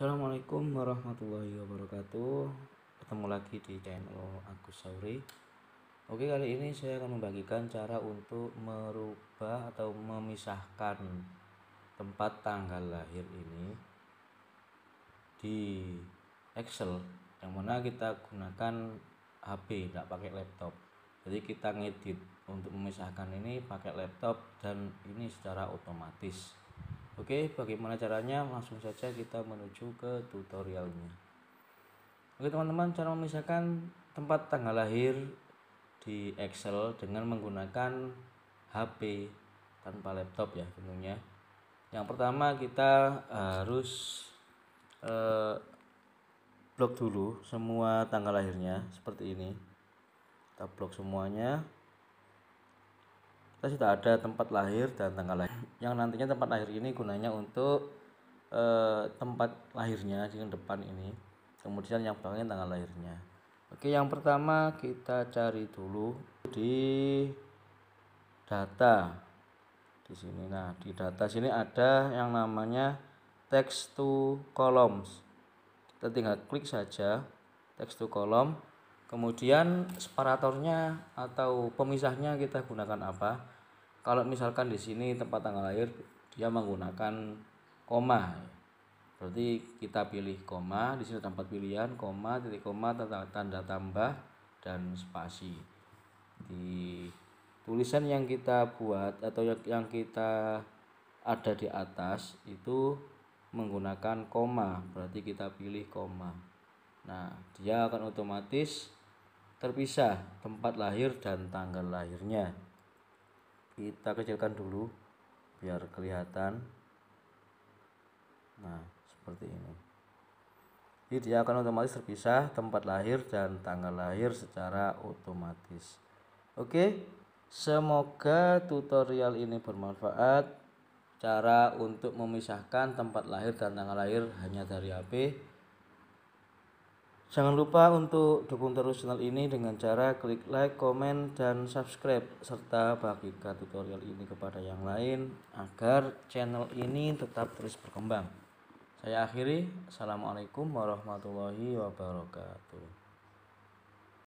Assalamualaikum warahmatullahi wabarakatuh Ketemu lagi di channel Agus Sauri Oke kali ini saya akan membagikan cara untuk merubah atau memisahkan tempat tanggal lahir ini di Excel yang mana kita gunakan HP tidak pakai laptop jadi kita ngedit untuk memisahkan ini pakai laptop dan ini secara otomatis Oke, bagaimana caranya? Langsung saja kita menuju ke tutorialnya. Oke, teman-teman, cara memisahkan tempat tanggal lahir di Excel dengan menggunakan HP tanpa laptop ya tentunya. Yang pertama kita harus eh, blok dulu semua tanggal lahirnya seperti ini. Kita blok semuanya kita sudah ada tempat lahir dan tanggal lahir yang nantinya tempat lahir ini gunanya untuk e, tempat lahirnya di depan ini kemudian yang belakangnya tanggal lahirnya oke yang pertama kita cari dulu di data di sini nah di data sini ada yang namanya text to columns kita tinggal klik saja text to column kemudian separatornya atau pemisahnya kita gunakan apa kalau misalkan di sini tempat tanggal lahir dia menggunakan koma berarti kita pilih koma di sini tempat pilihan koma titik koma tanda, tanda tambah dan spasi di tulisan yang kita buat atau yang kita ada di atas itu menggunakan koma berarti kita pilih koma nah dia akan otomatis terpisah tempat lahir dan tanggal lahirnya kita kecilkan dulu biar kelihatan nah seperti ini jadi dia akan otomatis terpisah tempat lahir dan tanggal lahir secara otomatis oke semoga tutorial ini bermanfaat cara untuk memisahkan tempat lahir dan tanggal lahir hanya dari HP Jangan lupa untuk dukung terus channel ini dengan cara klik like, komen, dan subscribe serta bagikan tutorial ini kepada yang lain agar channel ini tetap terus berkembang. Saya akhiri, Assalamualaikum warahmatullahi wabarakatuh.